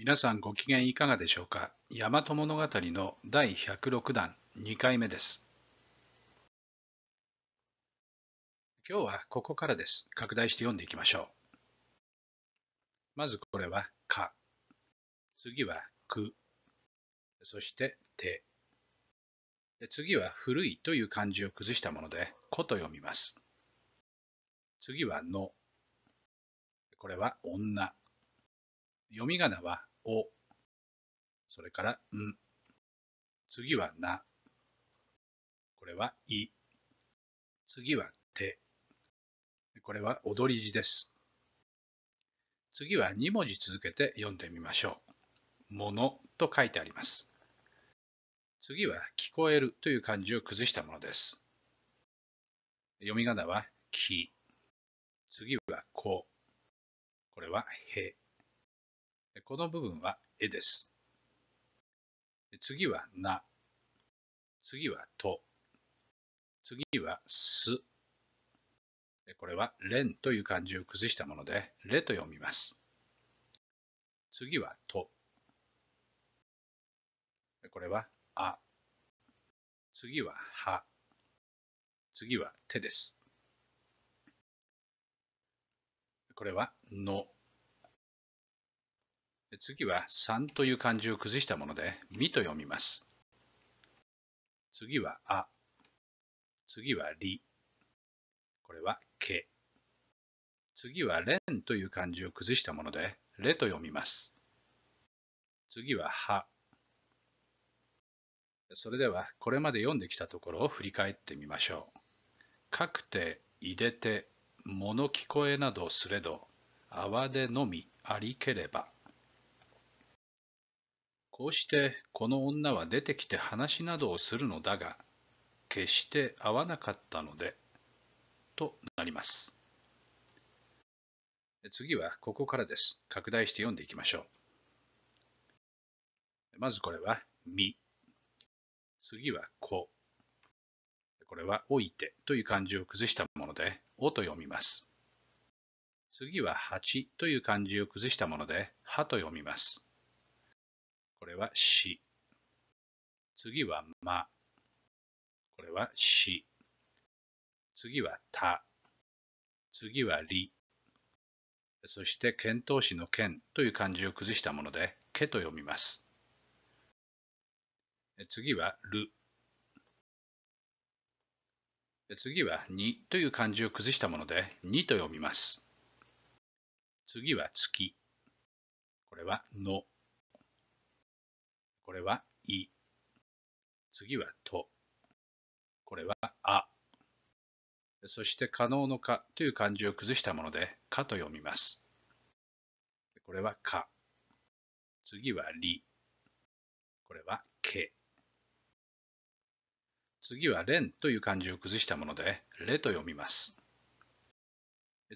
皆さんご機嫌いかがでしょうか大和物語の第106弾2回目です今日はここからです拡大して読んでいきましょうまずこれは「か」次は「く」そして「て」次は「古い」という漢字を崩したもので「こ」と読みます次は「の」これは「女」読み仮名は、お、それから、ん、次は、な、これは、い、次は、て、これは踊り字です。次は2文字続けて読んでみましょう。ものと書いてあります。次は聞こえるという漢字を崩したものです。読み仮名はき。次はこ。これはへ。この部分はえです。次はな。次はと。次はす。これはれんという漢字を崩したもので、れと読みます。次はと。これはあ。次はは。次は手です。これはの。次は3という漢字を崩したもので、みと読みます。次はあ。次はり。これはけ。次はれんという漢字を崩したもので、れと読みます。次はは。それでは、これまで読んできたところを振り返ってみましょう。かくて、いでて、物聞こえなどすれど、泡でのみ、ありければ。こうしてこの女は出てきて話などをするのだが、決して会わなかったので、となります。次はここからです。拡大して読んでいきましょう。まずこれは、み。次は、こ。これは、おいてという漢字を崩したもので、おと読みます。次は、八という漢字を崩したもので、はと読みます。これはし。次はま。これはし。次はた。次はり。そして遣唐使の遣という漢字を崩したもので、けと読みます。次はる。次はにという漢字を崩したもので、にと読みます。次は月。これはの。これは、い。次は、と。これは、あ。そして、可能のかという漢字を崩したもので、かと読みます。これは、か。次は、り。これは、け。次は、れんという漢字を崩したもので、れと読みます。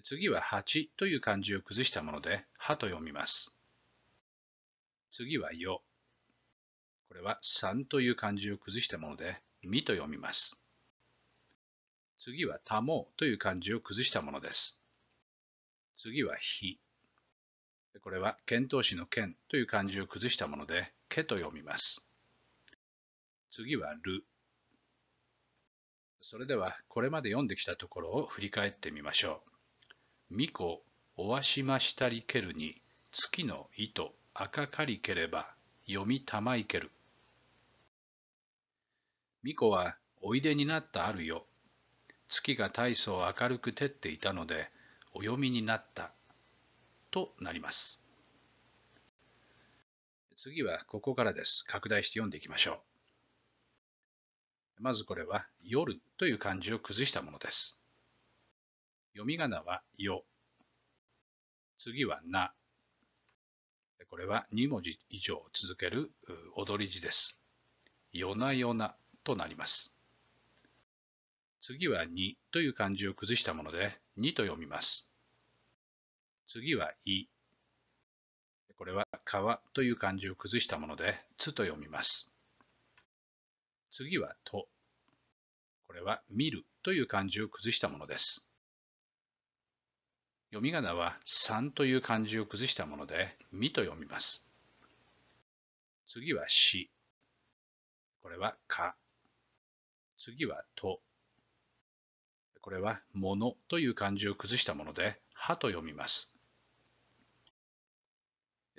次は、八という漢字を崩したもので、はと読みます。次は、よ。これは3という漢字を崩したもので、みと読みます。次はたもという漢字を崩したものです。次はひ。これは遣唐使の剣という漢字を崩したもので、けと読みます。次はる。それでは、これまで読んできたところを振り返ってみましょう。みこ、おわしましたりけるに、月の糸、赤かりければ、読みたまいける。巫女はおいでになったあるよ。月が大層明るく照っていたので、お読みになった。となります。次はここからです。拡大して読んでいきましょう。まずこれは夜という漢字を崩したものです。読み仮名はよ。次はな。これは2文字以上続ける踊り字です。よなよな。となります。次はにという漢字を崩したもので、にと読みます。次は、い。これは、川という漢字を崩したもので、つと読みます。次は、と。これは、見るという漢字を崩したものです。読み仮名は、三という漢字を崩したもので、みと読みます。次は、し。これは、か次はと。これはものという漢字を崩したもので、はと読みます。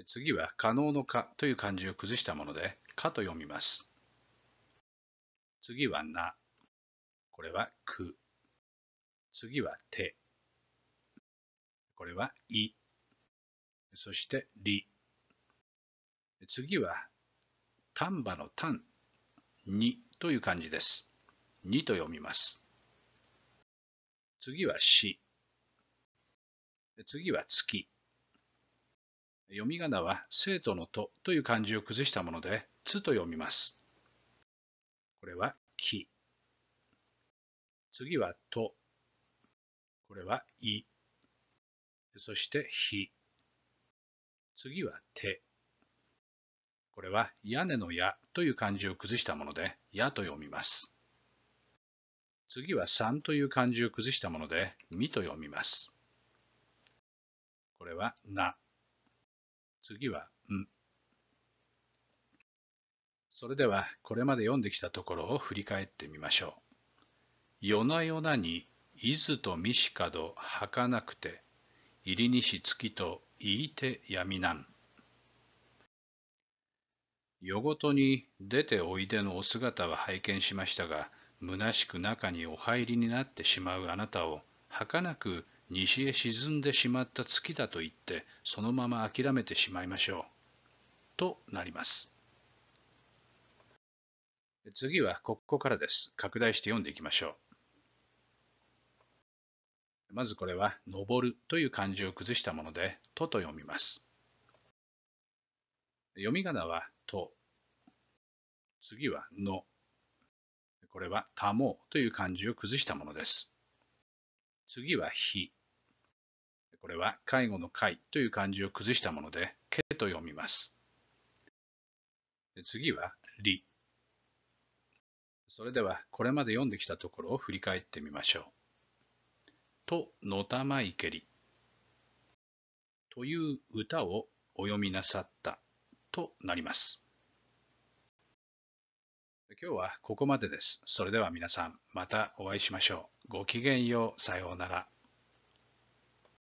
次は可能のかという漢字を崩したもので、かと読みます。次はな。これはく。次はて。これは、い。そして、り。次は、丹波の丹、にという漢字です。2と読みます。次はし。次は月。読み仮名は生徒のとという漢字を崩したもので、つと読みます。これはき。次はと。これは、い。そして、ひ。次は、て。これは、屋根のやという漢字を崩したもので、やと読みます。次は三という漢字を崩したもので、みと読みます。これはな。次はん。それでは、これまで読んできたところを振り返ってみましょう。夜な夜なに、伊豆と三かどはかなくて、入りにし月といいて闇なん。夜ごとに出ておいでのお姿は拝見しましたが、虚しく中にお入りになってしまうあなたを儚く西へ沈んでしまった月だと言ってそのまま諦めてしまいましょう。となります。次はここからです。拡大して読んでいきましょう。まずこれは「登る」という漢字を崩したもので「と」と読みます。読み仮名は「と」。次は「の」。これはたもうという漢字を崩したものです。次は日。これは介護の介という漢字を崩したもので、けと読みます。次はり。それではこれまで読んできたところを振り返ってみましょう。とのたまいけり。という歌をお読みなさったとなります。今日はここまでです。それでは皆さん、またお会いしましょう。ごきげんよう。さようなら。